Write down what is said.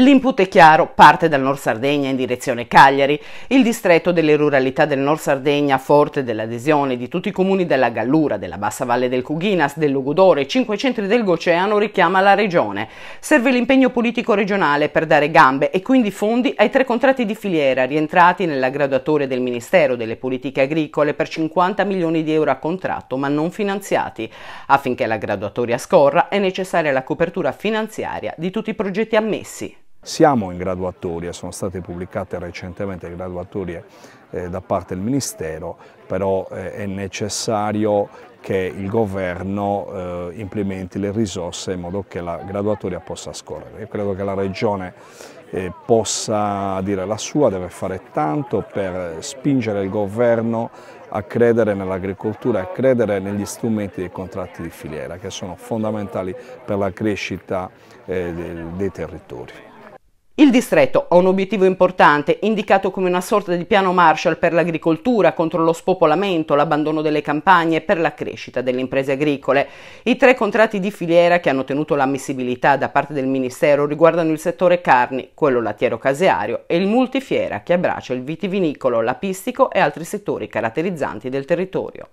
L'input è chiaro, parte dal Nord Sardegna in direzione Cagliari. Il distretto delle ruralità del Nord Sardegna, forte dell'adesione di tutti i comuni della Gallura, della Bassa Valle del Cuginas, del Lugudore e cinque centri del Goceano, richiama la regione. Serve l'impegno politico regionale per dare gambe e quindi fondi ai tre contratti di filiera rientrati nella graduatoria del Ministero delle Politiche Agricole per 50 milioni di euro a contratto ma non finanziati. Affinché la graduatoria scorra è necessaria la copertura finanziaria di tutti i progetti ammessi. Siamo in graduatoria, sono state pubblicate recentemente le graduatorie eh, da parte del Ministero, però eh, è necessario che il governo eh, implementi le risorse in modo che la graduatoria possa scorrere. Io credo che la Regione eh, possa dire la sua, deve fare tanto per spingere il governo a credere nell'agricoltura, a credere negli strumenti dei contratti di filiera che sono fondamentali per la crescita eh, dei territori. Il distretto ha un obiettivo importante, indicato come una sorta di piano Marshall per l'agricoltura, contro lo spopolamento, l'abbandono delle campagne e per la crescita delle imprese agricole. I tre contratti di filiera che hanno ottenuto l'ammissibilità da parte del Ministero riguardano il settore carni, quello lattiero-caseario e il multifiera che abbraccia il vitivinicolo, l'apistico e altri settori caratterizzanti del territorio.